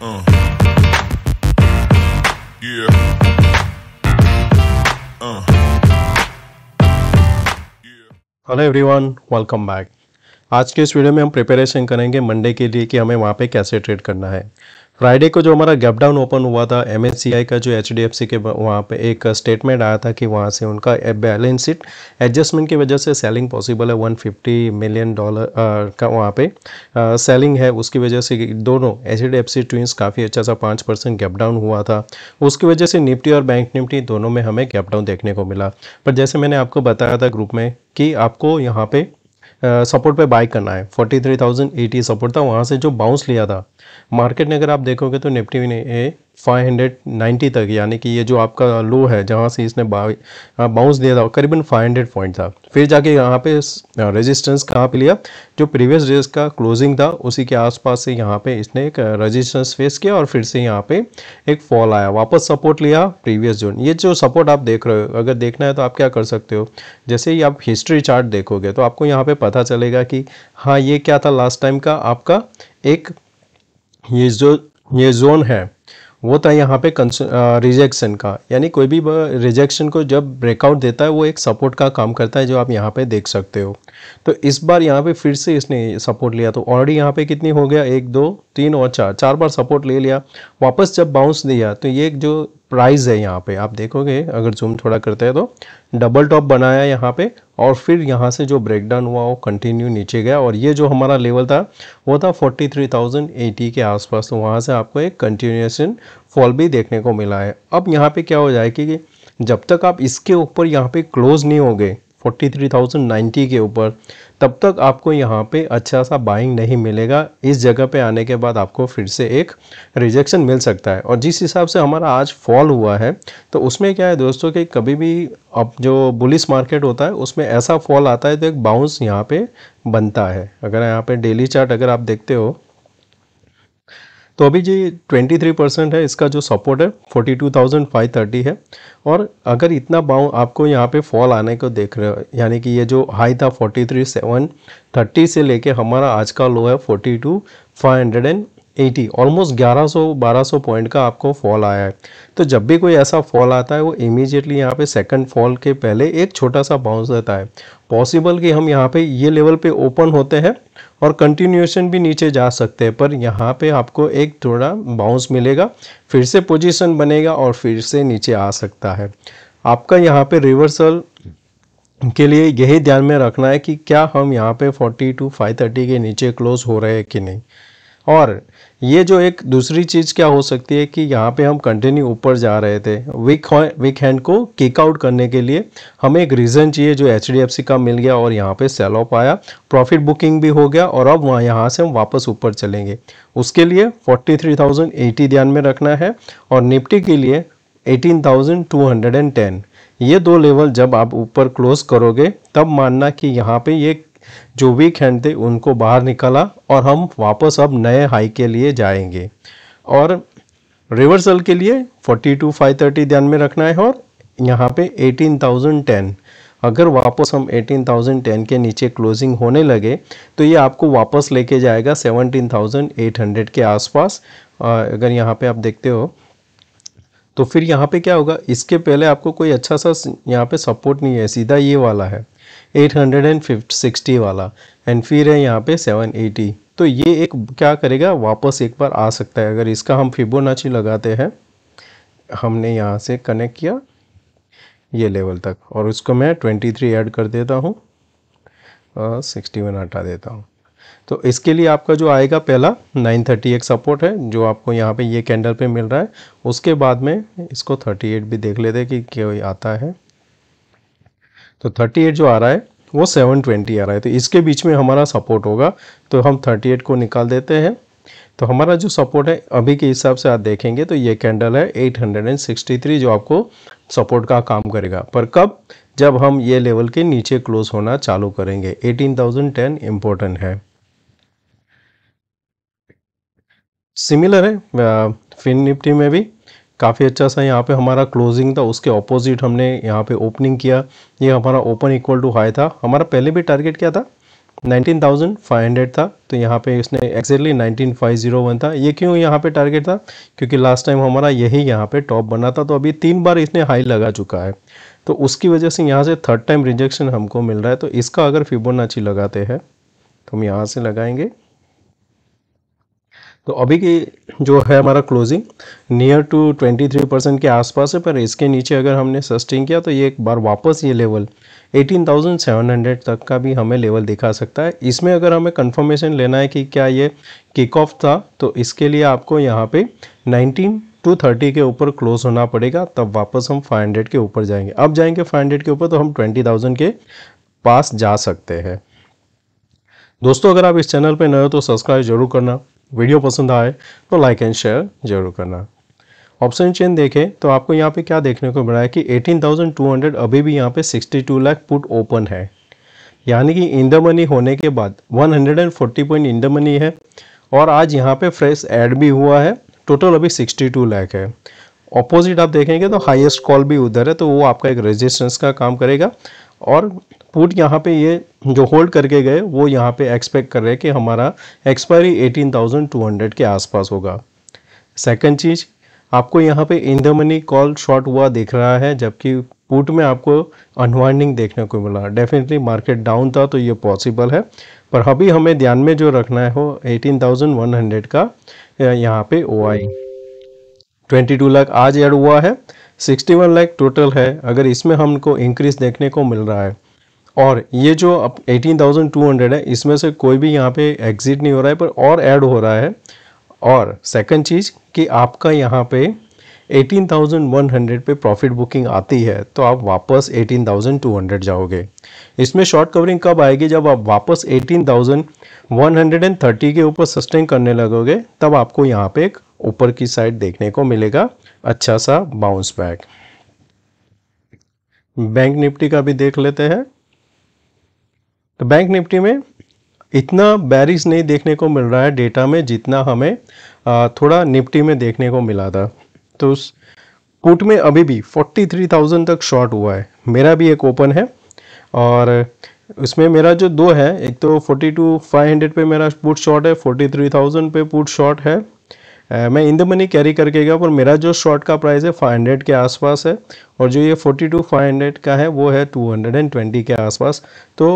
Uh. Yeah. Uh. Hello everyone welcome back आज के इस वीडियो में हम प्रिपरेशन करेंगे मंडे के लिए कि हमें वहाँ पे कैसे ट्रेड करना है फ्राइडे को जो हमारा गैप डाउन ओपन हुआ था एम का जो एच के वहाँ पे एक स्टेटमेंट आया था कि वहाँ से उनका बैलेंस शीट एडजस्टमेंट की वजह से सेलिंग पॉसिबल है 150 मिलियन डॉलर का वहाँ पे आ, सेलिंग है उसकी वजह से दोनों एच डी ट्विंस काफ़ी अच्छा सा पाँच परसेंट गैप डाउन हुआ था उसकी वजह से निफ्टी और बैंक निफ्टी दोनों में हमें गैप डाउन देखने को मिला पर जैसे मैंने आपको बताया था ग्रुप में कि आपको यहाँ पर सपोर्ट पे बाय करना है 43,080 सपोर्ट था वहाँ से जो बाउंस लिया था मार्केट ने अगर आप देखोगे तो निफ्टी ने 590 तक यानी कि ये जो आपका लो है जहाँ से इसने बाउंस दिया था करीबन 500 पॉइंट था फिर जाके यहाँ पे रेजिस्टेंस कहाँ पे लिया जो प्रीवियस डेज का क्लोजिंग था उसी के आसपास से यहाँ पे इसने एक रेजिस्टेंस फेस किया और फिर से यहाँ पे एक फॉल आया वापस सपोर्ट लिया प्रीवियस जोन ये जो सपोर्ट आप देख रहे हो अगर देखना है तो आप क्या कर सकते हो जैसे ही आप हिस्ट्री चार्ट देखोगे तो आपको यहाँ पर पता चलेगा कि हाँ ये क्या था लास्ट टाइम का आपका एक ये जो ये जोन है वो था यहाँ पे रिजेक्शन का यानी कोई भी रिजेक्शन को जब ब्रेकआउट देता है वो एक सपोर्ट का काम करता है जो आप यहाँ पे देख सकते हो तो इस बार यहाँ पे फिर से इसने सपोर्ट लिया तो ऑलरेडी यहाँ पे कितनी हो गया एक दो तीन और चार चार बार सपोर्ट ले लिया वापस जब बाउंस दिया तो ये जो प्राइस है यहाँ पे आप देखोगे अगर जूम थोड़ा करते हैं तो डबल टॉप बनाया यहाँ पे और फिर यहाँ से जो ब्रेकडाउन हुआ वो कंटिन्यू नीचे गया और ये जो हमारा लेवल था वो था 43,080 के आसपास तो वहाँ से आपको एक कंटिन्यूशन फॉल भी देखने को मिला है अब यहाँ पे क्या हो जाए कि जब तक आप इसके ऊपर यहाँ पे क्लोज नहीं हो गए 43,090 के ऊपर तब तक आपको यहाँ पे अच्छा सा बाइंग नहीं मिलेगा इस जगह पे आने के बाद आपको फिर से एक रिजेक्शन मिल सकता है और जिस हिसाब से हमारा आज फॉल हुआ है तो उसमें क्या है दोस्तों कि कभी भी अब जो बुलिस मार्केट होता है उसमें ऐसा फॉल आता है तो एक बाउंस यहाँ पे बनता है अगर यहाँ पे डेली चार्ट अगर आप देखते हो तो अभी जी 23 परसेंट है इसका जो सपोर्ट है 42,530 है और अगर इतना बाउ आपको यहाँ पे फॉल आने को देख रहे हो यानी कि ये जो हाई था 43,730 से लेके हमारा आज का लो है 42,500 एटी ऑलमोस्ट 1100-1200 पॉइंट का आपको फॉल आया है तो जब भी कोई ऐसा फॉल आता है वो इमीजिएटली यहाँ पे सेकंड फॉल के पहले एक छोटा सा बाउंस देता है पॉसिबल कि हम यहाँ पे ये लेवल पे ओपन होते हैं और कंटिन्यूएशन भी नीचे जा सकते हैं पर यहाँ पे आपको एक थोड़ा बाउंस मिलेगा फिर से पोजिशन बनेगा और फिर से नीचे आ सकता है आपका यहाँ पर रिवर्सल के लिए यही ध्यान में रखना है कि क्या हम यहाँ पे फोर्टी टू फाइव के नीचे क्लोज हो रहे हैं कि नहीं और ये जो एक दूसरी चीज़ क्या हो सकती है कि यहाँ पे हम कंटिन्यू ऊपर जा रहे थे वीक वीक हैंड को किक आउट करने के लिए हमें एक रीज़न चाहिए जो एच का मिल गया और यहाँ पे सेल ऑफ आया प्रॉफिट बुकिंग भी हो गया और अब वहाँ यहाँ से हम वापस ऊपर चलेंगे उसके लिए 43,080 ध्यान में रखना है और निफ्टी के लिए एटीन ये दो लेवल जब आप ऊपर क्लोज करोगे तब मानना कि यहाँ पे ये जो वीक हैंड थे उनको बाहर निकाला और हम वापस अब नए हाई के लिए जाएंगे और रिवर्सल के लिए 42,530 ध्यान में रखना है और यहाँ पे 18,010 अगर वापस हम 18,010 के नीचे क्लोजिंग होने लगे तो ये आपको वापस लेके जाएगा 17,800 के आसपास अगर यहाँ पे आप देखते हो तो फिर यहाँ पे क्या होगा इसके पहले आपको कोई अच्छा सा यहाँ पे सपोर्ट नहीं है सीधा ये वाला है एट हंड्रेड एंड सिक्सटी वाला एंड फिर है यहाँ पे सेवन एटी तो ये एक क्या करेगा वापस एक बार आ सकता है अगर इसका हम फिबोनाची लगाते हैं हमने यहाँ से कनेक्ट किया ये लेवल तक और उसको मैं ट्वेंटी थ्री ऐड कर देता हूँ सिक्सटी वन हटा देता हूँ तो इसके लिए आपका जो आएगा पहला नाइन थर्टी एक सपोर्ट है जो आपको यहाँ पे ये कैंडल पे मिल रहा है उसके बाद में इसको थर्टी एट भी देख लेते कि क्यों आता है तो 38 जो आ रहा है वो 720 आ रहा है तो इसके बीच में हमारा सपोर्ट होगा तो हम 38 को निकाल देते हैं तो हमारा जो सपोर्ट है अभी के हिसाब से आप देखेंगे तो ये कैंडल है 863 जो आपको सपोर्ट का काम करेगा पर कब जब हम ये लेवल के नीचे क्लोज होना चालू करेंगे 18,010 इम्पोर्टेंट है सिमिलर है फिन निफ्टी में भी काफ़ी अच्छा सा यहाँ पे हमारा क्लोजिंग था उसके ऑपोजिट हमने यहाँ पे ओपनिंग किया ये हमारा ओपन इक्वल टू हाई था हमारा पहले भी टारगेट क्या था 19,500 था तो यहाँ पे इसने एक्जैक्टली 19,501 था ये क्यों यहाँ पे टारगेट था क्योंकि लास्ट टाइम हमारा यही यहाँ पे टॉप बना था तो अभी तीन बार इसने हाई लगा चुका है तो उसकी वजह से यहाँ से थर्ड टाइम रिजेक्शन हमको मिल रहा है तो इसका अगर फिबोनाची लगाते हैं तो हम यहाँ से लगाएंगे तो अभी की जो है हमारा क्लोजिंग नियर टू 23 परसेंट के आसपास है पर इसके नीचे अगर हमने सस्टेन किया तो ये एक बार वापस ये लेवल 18,700 तक का भी हमें लेवल दिखा सकता है इसमें अगर हमें कंफर्मेशन लेना है कि क्या ये किक ऑफ था तो इसके लिए आपको यहाँ पे 19 टू थर्टी के ऊपर क्लोज होना पड़ेगा तब वापस हम 500 के ऊपर जाएंगे अब जाएंगे 500 के ऊपर तो हम 20,000 के पास जा सकते हैं दोस्तों अगर आप इस चैनल पर नए हो तो सब्सक्राइब जरूर करना वीडियो पसंद आए तो लाइक एंड शेयर जरूर करना ऑप्शन चेन देखें तो आपको यहाँ पे क्या देखने को मिला है कि 18,200 अभी भी यहाँ पे 62 लाख पुट ओपन है यानी कि इन द मनी होने के बाद 140 पॉइंट इन द मनी है और आज यहाँ पे फ्रेश ऐड भी हुआ है टोटल अभी 62 लाख है ऑपोजिट आप देखेंगे तो हाईएस्ट कॉल भी उधर है तो वो आपका एक रजिस्ट्रेंस का काम करेगा और पुट यहाँ पे ये जो होल्ड करके गए वो यहाँ पे एक्सपेक्ट कर रहे हैं कि हमारा एक्सपायरी 18,200 के आसपास होगा सेकंड चीज़ आपको यहाँ पे in the money call short हुआ देख रहा है जबकि पुट में आपको अनवाइंडिंग देखने को मिला डेफिनेटली मार्केट डाउन था तो ये पॉसिबल है पर अभी हमें ध्यान में जो रखना है वो एटीन का यहाँ पे O I twenty two lakh आज एड हुआ है सिक्सटी वन लाख टोटल है अगर इसमें हमको इंक्रीज देखने को मिल रहा है और ये जो अब 18,200 है इसमें से कोई भी यहाँ पे एग्ज़िट नहीं हो रहा है पर और ऐड हो रहा है और सेकंड चीज़ कि आपका यहाँ पे 18,100 पे प्रॉफिट बुकिंग आती है तो आप वापस 18,200 जाओगे इसमें शॉर्ट कवरिंग कब आएगी जब आप वापस 18,130 के ऊपर सस्टेन करने लगोगे तब आपको यहाँ पे एक ऊपर की साइड देखने को मिलेगा अच्छा सा बाउंस बैक बैंक निफ्टी का भी देख लेते हैं तो बैंक निफ्टी में इतना बैरिस नहीं देखने को मिल रहा है डेटा में जितना हमें थोड़ा निफ्टी में देखने को मिला था तो उस पुट में अभी भी 43,000 तक शॉर्ट हुआ है मेरा भी एक ओपन है और उसमें मेरा जो दो है एक तो 42,500 पे मेरा पुट शॉर्ट है 43,000 पे पुट शॉर्ट है मैं इन द मनी कैरी करके गया पर मेरा जो शॉर्ट का प्राइस है 500 के आसपास है और जो ये 42,500 का है वो है 220 के आसपास तो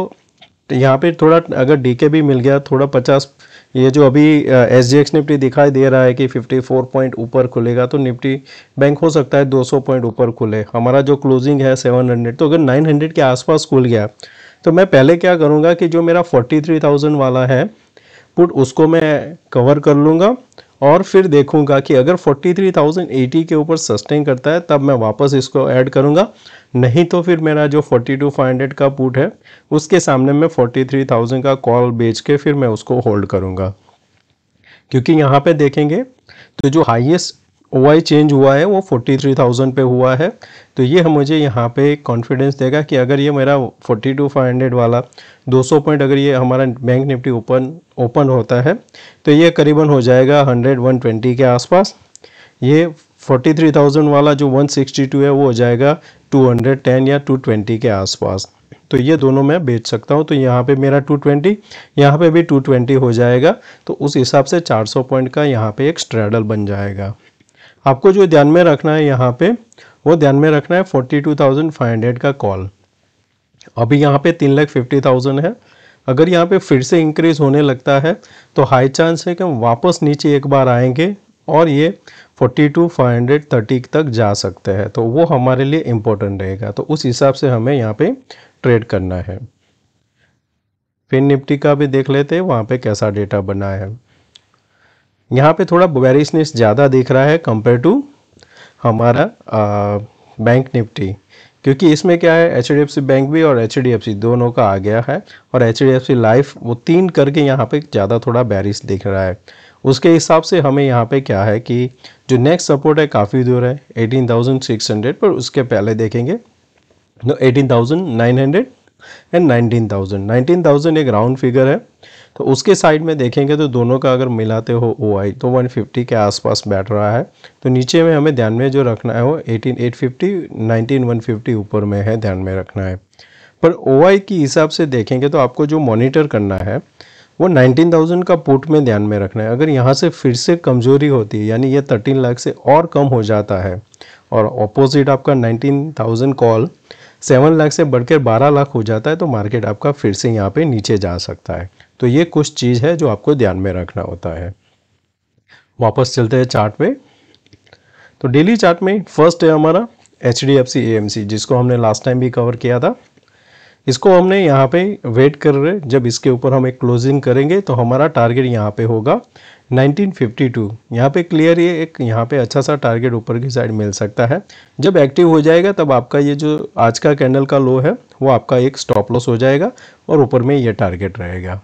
तो यहाँ पे थोड़ा अगर डीके भी मिल गया थोड़ा पचास ये जो अभी एस जी एक्स निफ्टी दिखाई दे रहा है कि 54 पॉइंट ऊपर खुलेगा तो निफ्टी बैंक हो सकता है 200 पॉइंट ऊपर खुले हमारा जो क्लोजिंग है 700 तो अगर 900 के आसपास खुल गया तो मैं पहले क्या करूँगा कि जो मेरा 43,000 वाला है पुट उसको मैं कवर कर लूँगा और फिर देखूंगा कि अगर 43,080 के ऊपर सस्टेन करता है तब मैं वापस इसको ऐड करूंगा नहीं तो फिर मेरा जो 42,500 का पुट है उसके सामने मैं 43,000 का कॉल बेच के फिर मैं उसको होल्ड करूंगा क्योंकि यहाँ पे देखेंगे तो जो हाईएस्ट ओ चेंज हुआ है वो 43,000 पे हुआ है तो ये हम मुझे यहाँ पे कॉन्फिडेंस देगा कि अगर ये मेरा 42,500 वाला 200 पॉइंट अगर ये हमारा बैंक निफ्टी ओपन ओपन होता है तो ये करीबन हो जाएगा 100 120 के आसपास ये 43,000 वाला जो 162 है वो हो जाएगा 210 या 220 के आसपास तो ये दोनों मैं बेच सकता हूँ तो यहाँ पे मेरा 220 ट्वेंटी यहाँ पर भी 220 हो जाएगा तो उस हिसाब से 400 पॉइंट का यहाँ पे एक स्ट्रेडल बन जाएगा आपको जो ध्यान में रखना है यहाँ पे वो ध्यान में रखना है forty two thousand five hundred का कॉल अभी यहाँ पे तीन लाख फिफ्टी थाउजेंड है अगर यहाँ पे फिर से इंक्रीज होने लगता है तो हाई चांस है कि हम वापस नीचे एक बार आएंगे और ये forty two five hundred thirty तक जा सकते हैं तो वो हमारे लिए इम्पोर्टेंट रहेगा तो उस हिसाब से हमें यहाँ पे ट्रेड करना है फिर निफ्टी का भी देख लेते हैं वहाँ पे कैसा डेटा बना है यहाँ पे थोड़ा वेरिसनेस ज़्यादा दिख रहा है कंपेयर टू हमारा आ, बैंक निफ्टी क्योंकि इसमें क्या है एच बैंक भी और एच दोनों का आ गया है और एच डी लाइफ वो तीन करके यहाँ पे ज़्यादा थोड़ा बैरिस दिख रहा है उसके हिसाब से हमें यहाँ पे क्या है कि जो नेक्स्ट सपोर्ट है काफ़ी दूर है 18,600 पर उसके पहले देखेंगे तो हंड्रेड एंड 19,000 19,000 एक राउंड फिगर है तो उसके साइड में देखेंगे तो दोनों का अगर मिलाते हो ओ आई तो 150 के आसपास बैठ रहा है तो नीचे में हमें ध्यान में जो रखना है वो फिफ्टी नाइनटीन वन फिफ्टी ऊपर में है ध्यान में रखना है पर ओ आई के हिसाब से देखेंगे तो आपको जो मॉनिटर करना है वो 19,000 का पुट में ध्यान में रखना है अगर यहाँ से फिर से कमजोरी होती है यानी ये 13 लाख से और कम हो जाता है और ऑपोजिट आपका 19,000 कॉल 7 लाख से बढ़कर 12 लाख हो जाता है तो मार्केट आपका फिर से यहाँ पे नीचे जा सकता है तो ये कुछ चीज़ है जो आपको ध्यान में रखना होता है वापस चलते हैं चार्ट पे तो डेली चार्ट में फर्स्ट है हमारा H D F C A M C जिसको हमने लास्ट टाइम भी कवर किया था इसको हमने यहाँ पे वेट कर रहे जब इसके ऊपर हम एक क्लोजिंग करेंगे तो हमारा टारगेट यहाँ पे होगा 1952 यहाँ पर क्लियर ये एक यहाँ पे अच्छा सा टारगेट ऊपर की साइड मिल सकता है जब एक्टिव हो जाएगा तब आपका ये जो आज का कैंडल का लो है वो आपका एक स्टॉप लॉस हो जाएगा और ऊपर में ये टारगेट रहेगा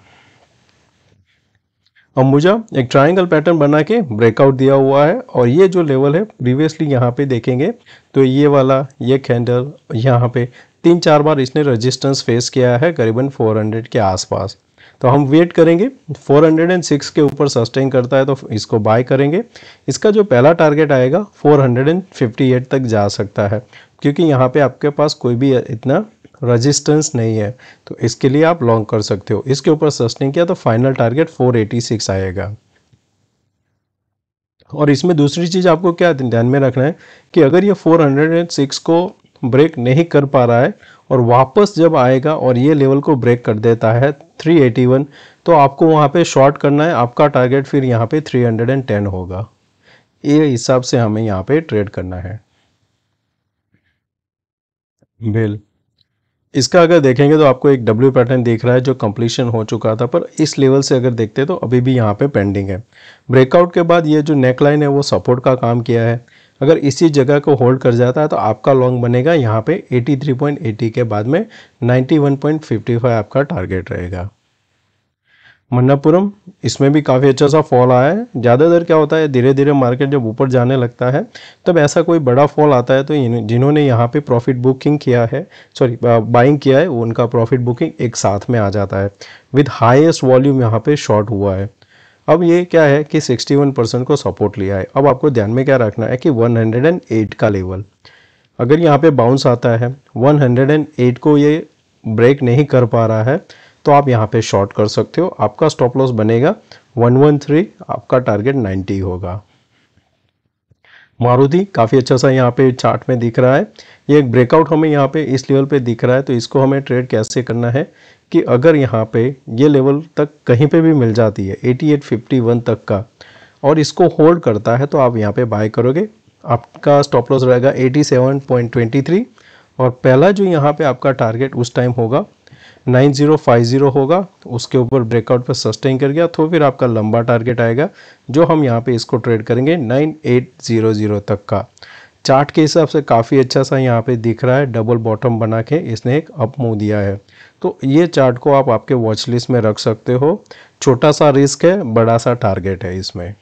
अंबुजा एक ट्रायंगल पैटर्न बना के ब्रेकआउट दिया हुआ है और ये जो लेवल है प्रीवियसली यहाँ पे देखेंगे तो ये वाला ये कैंडल यहाँ पे तीन चार बार इसने रेजिस्टेंस फेस किया है करीबन 400 के आसपास तो हम वेट करेंगे 406 के ऊपर सस्टेन करता है तो इसको बाय करेंगे इसका जो पहला टारगेट आएगा 458 तक जा सकता है क्योंकि यहाँ पे आपके पास कोई भी इतना रजिस्टेंस नहीं है तो इसके लिए आप लॉन्ग कर सकते हो इसके ऊपर सस्टेन किया तो फाइनल टारगेट 486 आएगा और इसमें दूसरी चीज़ आपको क्या ध्यान में रखना है कि अगर ये 406 को ब्रेक नहीं कर पा रहा है और वापस जब आएगा और ये लेवल को ब्रेक कर देता है 381 तो आपको वहाँ पे शॉर्ट करना है आपका टारगेट फिर यहाँ पे 310 होगा ये हिसाब से हमें यहाँ पे ट्रेड करना है बिल इसका अगर देखेंगे तो आपको एक डब्ल्यू पैटर्न दिख रहा है जो कंप्लीशन हो चुका था पर इस लेवल से अगर देखते हैं तो अभी भी यहाँ पे पेंडिंग है ब्रेकआउट के बाद ये जो नेक लाइन है वो सपोर्ट का काम किया है अगर इसी जगह को होल्ड कर जाता है तो आपका लॉन्ग बनेगा यहाँ पे 83.80 के बाद में 91.55 आपका टारगेट रहेगा मन्नापुरम इसमें भी काफ़ी अच्छा सा फॉल आया है ज़्यादातर क्या होता है धीरे धीरे मार्केट जब ऊपर जाने लगता है तब ऐसा कोई बड़ा फॉल आता है तो जिन्होंने यहाँ पे प्रॉफिट बुकिंग किया है सॉरी बाइंग किया है उनका प्रॉफिट बुकिंग एक साथ में आ जाता है विद हाईएस्ट वॉल्यूम यहाँ पे शॉर्ट हुआ है अब ये क्या है कि 61 परसेंट को सपोर्ट लिया है अब आपको ध्यान में क्या रखना है कि 108 का लेवल अगर यहाँ पे बाउंस आता है 108 को ये ब्रेक नहीं कर पा रहा है तो आप यहाँ पे शॉर्ट कर सकते हो आपका स्टॉप लॉस बनेगा 113 आपका टारगेट 90 होगा मारुति काफ़ी अच्छा सा यहाँ पे चार्ट में दिख रहा है ये एक ब्रेकआउट हमें यहाँ पे इस लेवल पे दिख रहा है तो इसको हमें ट्रेड कैसे करना है कि अगर यहाँ पे ये लेवल तक कहीं पे भी मिल जाती है 8851 तक का और इसको होल्ड करता है तो आप यहाँ पे बाय करोगे आपका स्टॉप लॉस रहेगा 87.23 और पहला जो यहाँ पे आपका टारगेट उस टाइम होगा 9050 होगा तो उसके ऊपर ब्रेकआउट पर सस्टेन कर गया तो फिर आपका लंबा टारगेट आएगा जो हम यहाँ पे इसको ट्रेड करेंगे 9800 तक का चार्ट के हिसाब से काफ़ी अच्छा सा यहाँ पे दिख रहा है डबल बॉटम बना के इसने एक अप मूव दिया है तो ये चार्ट को आप आपके वॉच लिस्ट में रख सकते हो छोटा सा रिस्क है बड़ा सा टारगेट है इसमें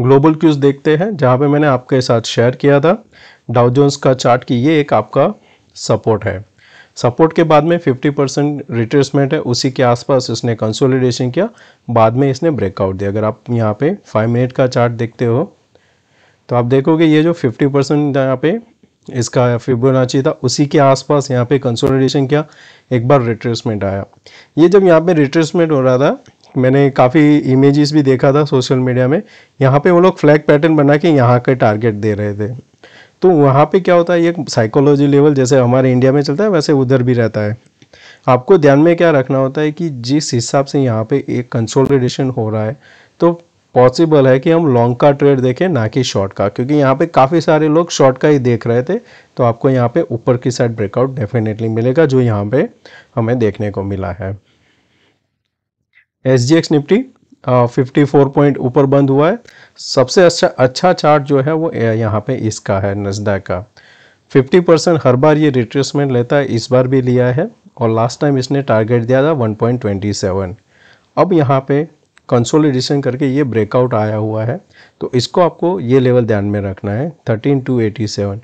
ग्लोबल क्यूज देखते हैं जहाँ पे मैंने आपके साथ शेयर किया था डाउजोन्स का चार्ट की ये एक आपका सपोर्ट है सपोर्ट के बाद में 50 परसेंट रिट्रेसमेंट है उसी के आसपास इसने कंसोलिडेशन किया बाद में इसने ब्रेकआउट दिया अगर आप यहाँ पे 5 मिनट का चार्ट देखते हो तो आप देखोगे ये जो 50 परसेंट यहाँ पे इसका फिबोनाची था उसी के आसपास यहाँ पे कंसोलिडेशन किया एक बार रिट्रेसमेंट आया ये जब यहाँ पर रिट्रेसमेंट हो रहा था मैंने काफ़ी इमेजेस भी देखा था सोशल मीडिया में यहाँ पे वो लोग फ्लैग पैटर्न बना के यहाँ के टारगेट दे रहे थे तो वहाँ पे क्या होता है एक साइकोलॉजी लेवल जैसे हमारे इंडिया में चलता है वैसे उधर भी रहता है आपको ध्यान में क्या रखना होता है कि जिस हिसाब से यहाँ पे एक कंसोलिडेशन हो रहा है तो पॉसिबल है कि हम लॉन्ग का ट्रेड देखें ना कि शॉर्ट का क्योंकि यहाँ पे काफ़ी सारे लोग शॉर्ट का ही देख रहे थे तो आपको यहाँ पे ऊपर की साइड ब्रेकआउट डेफिनेटली मिलेगा जो यहाँ पे हमें देखने को मिला है S G X Nifty fifty four point ऊपर बंद हुआ है सबसे अच्छा अच्छा चार्ट जो है वो यहाँ पे इसका है नजदा का फिफ्टी परसेंट हर बार ये रिट्रेसमेंट लेता है इस बार भी लिया है और लास्ट टाइम इसने टारगेट दिया था वन पॉइंट ट्वेंटी सेवन अब यहाँ पे कंसोलिडेशन करके ये ब्रेकआउट आया हुआ है तो इसको आपको ये लेवल ध्यान में रखना है thirteen thirteen two eighty seven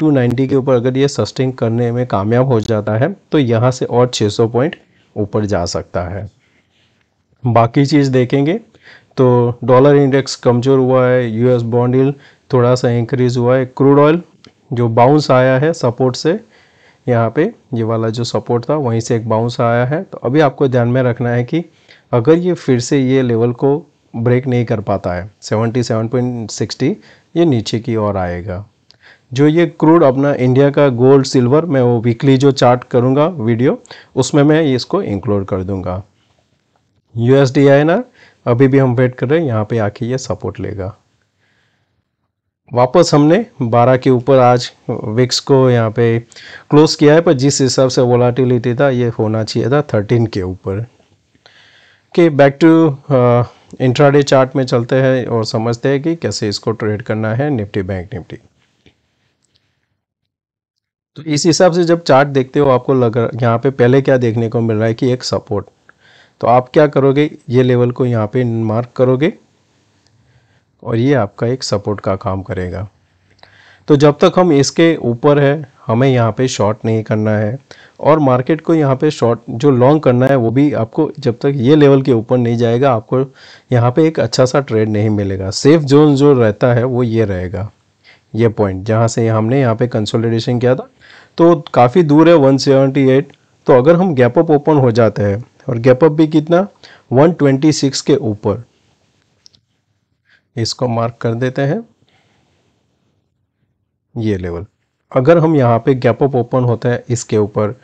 two ninety के ऊपर अगर ये सस्टेन करने में कामयाब हो जाता है तो यहाँ से और छः सौ पॉइंट ऊपर जा सकता है बाकी चीज़ देखेंगे तो डॉलर इंडेक्स कमज़ोर हुआ है यूएस बॉन्ड बॉन्डिल थोड़ा सा इंक्रीज हुआ है क्रूड ऑयल जो बाउंस आया है सपोर्ट से यहाँ पे ये वाला जो सपोर्ट था वहीं से एक बाउंस आया है तो अभी आपको ध्यान में रखना है कि अगर ये फिर से ये लेवल को ब्रेक नहीं कर पाता है 77.60 ये नीचे की ओर आएगा जो ये क्रूड अपना इंडिया का गोल्ड सिल्वर मैं वो वीकली जो चार्ट करूँगा वीडियो उसमें मैं इसको इंक्लूड कर दूँगा यूएसडी आई ना अभी भी हम वेट कर रहे हैं यहाँ पे आके ये सपोर्ट लेगा वापस हमने 12 के ऊपर आज विक्स को यहाँ पे क्लोज किया है पर जिस हिसाब से वोलाटिलिटी था ये होना चाहिए था 13 के ऊपर कि बैक टू इंट्राडे चार्ट में चलते हैं और समझते हैं कि कैसे इसको ट्रेड करना है निफ्टी बैंक निफ्टी तो इस हिसाब से जब चार्ट देखते हो आपको लग रहा यहाँ पे पहले क्या देखने को मिल रहा है कि एक सपोर्ट तो आप क्या करोगे ये लेवल को यहाँ पे मार्क करोगे और ये आपका एक सपोर्ट का काम करेगा तो जब तक हम इसके ऊपर है हमें यहाँ पे शॉर्ट नहीं करना है और मार्केट को यहाँ पे शॉर्ट जो लॉन्ग करना है वो भी आपको जब तक ये लेवल के ऊपर नहीं जाएगा आपको यहाँ पे एक अच्छा सा ट्रेड नहीं मिलेगा सेफ जोन जो रहता है वो ये रहेगा ये पॉइंट जहाँ से हमने यहाँ पे कंसोलिडेशन किया था तो काफ़ी दूर है 178 तो अगर हम गैप अप ओपन हो जाते हैं और अप भी कितना 126 के ऊपर इसको मार्क कर देते हैं ये लेवल अगर हम यहाँ पे अप ओपन होता है इसके ऊपर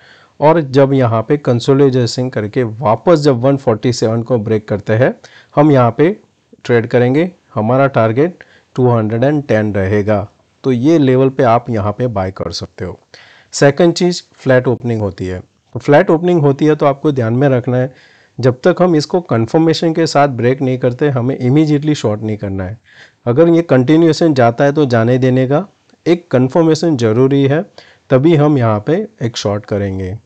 और जब यहाँ पे कंसोलिडेशन करके वापस जब 147 को ब्रेक करते हैं हम यहाँ पे ट्रेड करेंगे हमारा टारगेट 210 रहेगा तो ये लेवल पे आप यहाँ पे बाय कर सकते हो सेकंड चीज़ फ्लैट ओपनिंग होती है फ्लैट ओपनिंग होती है तो आपको ध्यान में रखना है जब तक हम इसको कंफर्मेशन के साथ ब्रेक नहीं करते हमें इमीजिएटली शॉर्ट नहीं करना है अगर ये कंटिन्यूएशन जाता है तो जाने देने का एक कंफर्मेशन ज़रूरी है तभी हम यहाँ पे एक शॉर्ट करेंगे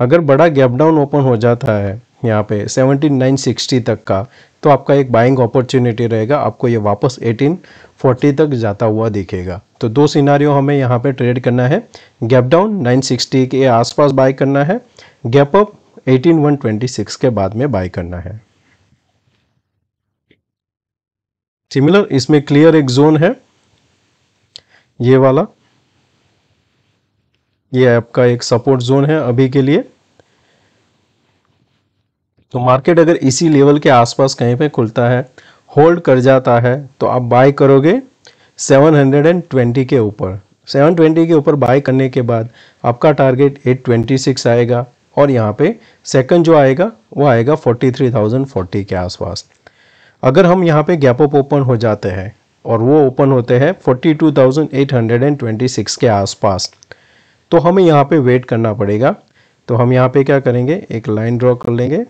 अगर बड़ा गैप डाउन ओपन हो जाता है यहाँ पे 17960 तक का तो आपका एक बाइंग अपॉर्चुनिटी रहेगा आपको ये वापस 1840 तक जाता हुआ दिखेगा तो दो सिनारियों हमें यहाँ पे ट्रेड करना है गैप डाउन 960 के आसपास बाय करना है गैप अप 18126 के बाद में बाय करना है सिमिलर इसमें क्लियर एक जोन है ये वाला ये आपका एक सपोर्ट जोन है अभी के लिए तो मार्केट अगर इसी लेवल के आसपास कहीं पे खुलता है होल्ड कर जाता है तो आप बाय करोगे 720 के ऊपर 720 के ऊपर बाय करने के बाद आपका टारगेट 826 आएगा और यहाँ पे सेकंड जो आएगा वो आएगा 43,040 के आसपास अगर हम यहाँ पे गैप अप ओपन हो जाते हैं और वो ओपन होते हैं 42,826 के आसपास तो हमें यहाँ पे वेट करना पड़ेगा तो हम यहाँ पे क्या करेंगे एक लाइन ड्रॉ कर लेंगे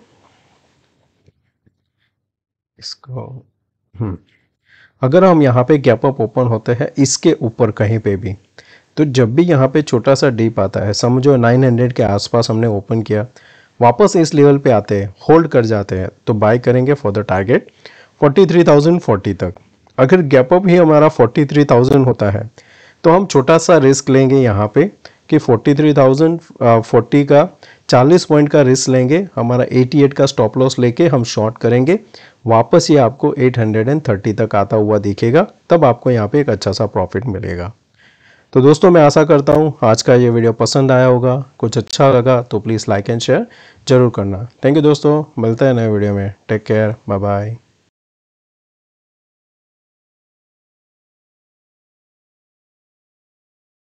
इसको हम्म। अगर हम यहाँ पे गैप अप ओपन होते हैं इसके ऊपर कहीं पे भी तो जब भी यहाँ पे छोटा सा डीप आता है समझो 900 के आसपास हमने ओपन किया वापस इस लेवल पे आते हैं होल्ड कर जाते हैं तो बाय करेंगे फॉर द टारगेट 43,040 तक अगर गैप अप ही हमारा 43,000 होता है तो हम छोटा सा रिस्क लेंगे यहाँ पे कि 43,000 40 का 40 पॉइंट का रिस्क लेंगे हमारा 88 का स्टॉप लॉस लेके हम शॉर्ट करेंगे वापस ये आपको 830 तक आता हुआ दिखेगा तब आपको यहाँ पे एक अच्छा सा प्रॉफिट मिलेगा तो दोस्तों मैं आशा करता हूँ आज का ये वीडियो पसंद आया होगा कुछ अच्छा लगा तो प्लीज़ लाइक एंड शेयर जरूर करना थैंक यू दोस्तों मिलते हैं नए वीडियो में टेक केयर बाय बाय